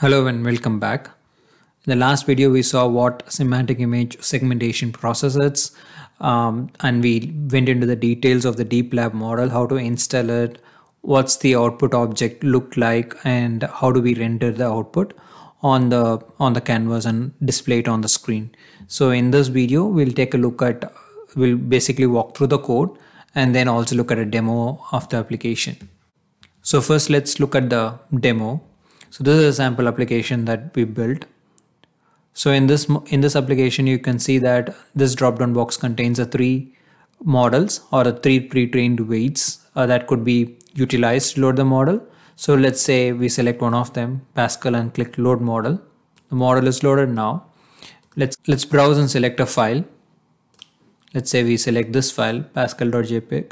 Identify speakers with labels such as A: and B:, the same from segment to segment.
A: Hello and welcome back. In the last video, we saw what semantic image segmentation process is, um, and we went into the details of the deep lab model, how to install it, what's the output object look like, and how do we render the output on the on the canvas and display it on the screen. So in this video, we'll take a look at, we'll basically walk through the code and then also look at a demo of the application. So first, let's look at the demo. So this is a sample application that we built. So in this in this application, you can see that this drop-down box contains a three models or a three pre-trained weights uh, that could be utilized to load the model. So let's say we select one of them, Pascal, and click Load Model. The model is loaded now. Let's let's browse and select a file. Let's say we select this file, Pascal.jpg,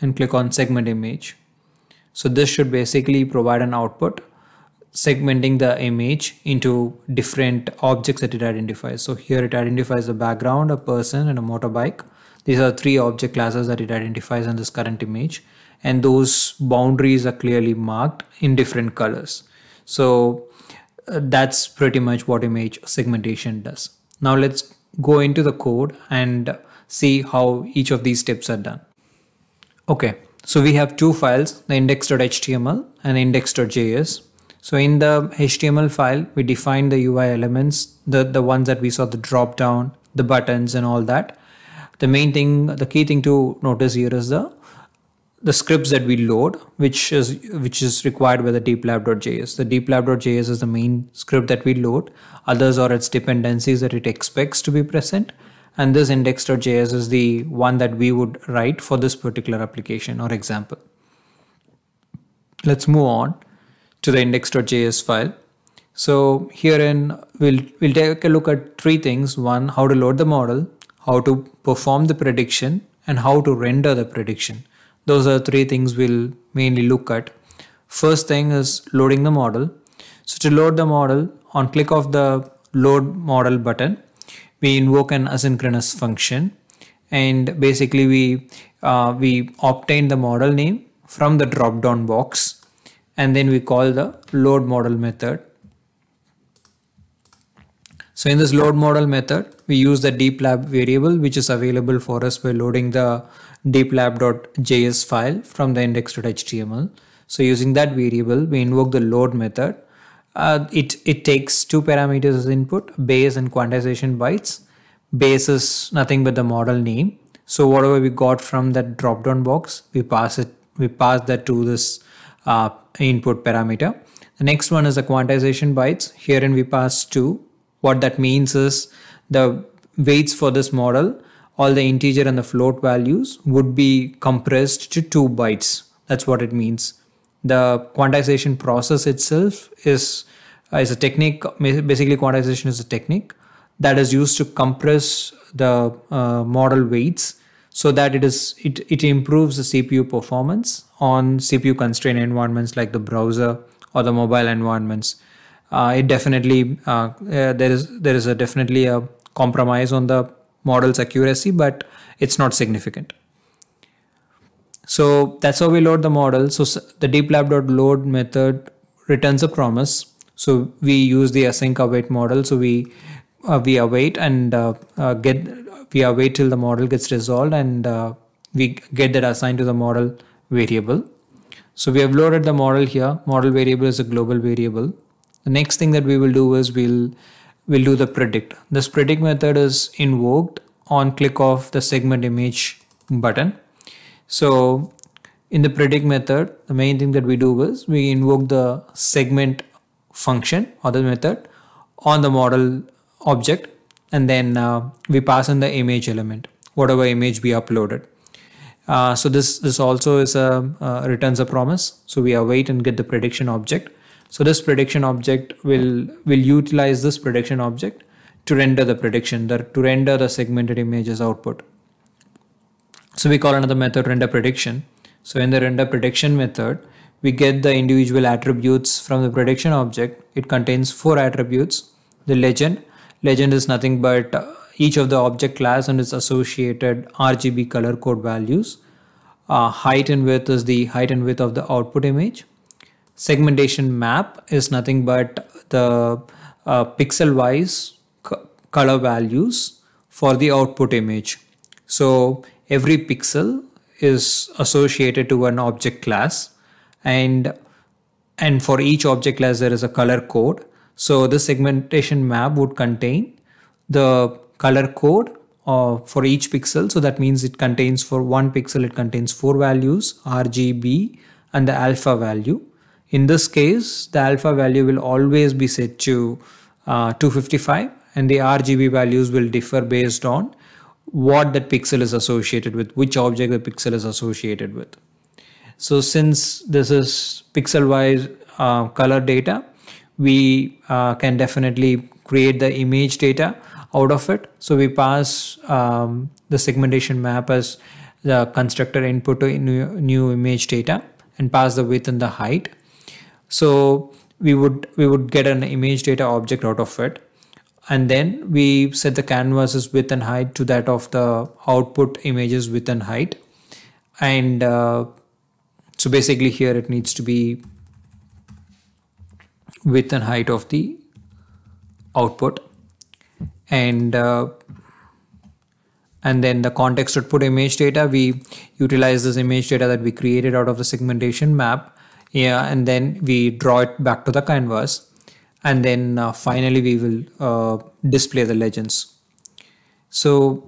A: and click on Segment Image. So this should basically provide an output segmenting the image into different objects that it identifies. So here it identifies a background, a person and a motorbike. These are three object classes that it identifies in this current image and those boundaries are clearly marked in different colors. So uh, that's pretty much what image segmentation does. Now let's go into the code and see how each of these steps are done. Okay, so we have two files, the index.html and index.js so in the HTML file, we define the UI elements, the, the ones that we saw, the drop down, the buttons and all that. The main thing, the key thing to notice here is the the scripts that we load, which is which is required by the deeplab.js. The deeplab.js is the main script that we load. Others are its dependencies that it expects to be present. And this index.js is the one that we would write for this particular application or example. Let's move on to the index.js file. So herein we'll, we'll take a look at three things. One, how to load the model, how to perform the prediction and how to render the prediction. Those are three things we'll mainly look at. First thing is loading the model. So to load the model on click of the load model button, we invoke an asynchronous function and basically we, uh, we obtain the model name from the drop down box and then we call the load model method. So in this load model method, we use the dplab variable which is available for us by loading the dplab.js file from the index.html. So using that variable, we invoke the load method. Uh, it, it takes two parameters as input, base and quantization bytes. Base is nothing but the model name. So whatever we got from that drop-down box, we pass it, we pass that to this uh, input parameter. The next one is the quantization bytes. Herein we pass 2. What that means is the weights for this model, all the integer and the float values would be compressed to 2 bytes. That's what it means. The quantization process itself is, uh, is a technique, basically quantization is a technique that is used to compress the uh, model weights so that it is it, it improves the CPU performance on CPU constrained environments like the browser or the mobile environments. Uh, it definitely uh, uh, there is there is a definitely a compromise on the model's accuracy, but it's not significant. So that's how we load the model. So the deeplab.load method returns a promise. So we use the async await model. So we uh, we await and uh, get we are wait till the model gets resolved and uh, we get that assigned to the model variable. So we have loaded the model here. Model variable is a global variable. The next thing that we will do is we'll we'll do the predict. This predict method is invoked on click of the segment image button. So in the predict method, the main thing that we do is we invoke the segment function or the method on the model object and then uh, we pass in the image element whatever image we uploaded uh, so this this also is a uh, returns a promise so we await and get the prediction object so this prediction object will will utilize this prediction object to render the prediction the, to render the segmented images output so we call another method render prediction so in the render prediction method we get the individual attributes from the prediction object it contains four attributes the legend legend is nothing but uh, each of the object class and its associated RGB color code values. Uh, height and width is the height and width of the output image. Segmentation map is nothing but the uh, pixel wise color values for the output image. So every pixel is associated to an object class and and for each object class there is a color code so the segmentation map would contain the color code uh, for each pixel. So that means it contains for one pixel, it contains four values, RGB and the alpha value. In this case, the alpha value will always be set to uh, 255 and the RGB values will differ based on what that pixel is associated with, which object the pixel is associated with. So since this is pixel wise uh, color data, we uh, can definitely create the image data out of it. So we pass um, the segmentation map as the constructor input to new, new image data and pass the width and the height. So we would we would get an image data object out of it and then we set the canvas's width and height to that of the output images width and height and uh, so basically here it needs to be width and height of the output and uh, and then the context output image data we utilize this image data that we created out of the segmentation map yeah and then we draw it back to the canvas and then uh, finally we will uh, display the legends so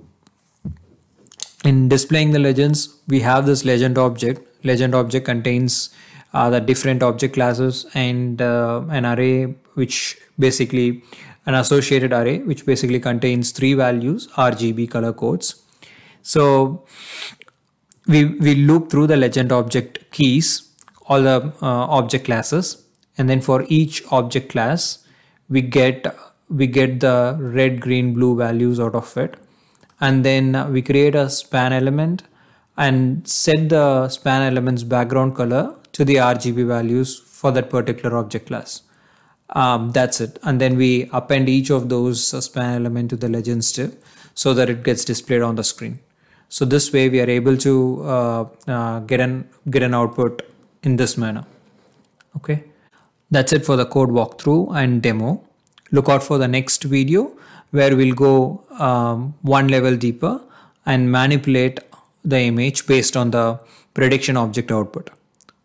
A: in displaying the legends we have this legend object legend object contains the different object classes and uh, an array which basically an associated array which basically contains three values RGB color codes. So we, we loop through the legend object keys, all the uh, object classes, and then for each object class, we get we get the red, green, blue values out of it. And then we create a span element and set the span element's background color to the RGB values for that particular object class. Um, that's it. And then we append each of those span element to the legend div so that it gets displayed on the screen. So this way we are able to uh, uh, get an get an output in this manner. Okay, that's it for the code walkthrough and demo. Look out for the next video where we'll go um, one level deeper and manipulate the image based on the prediction object output.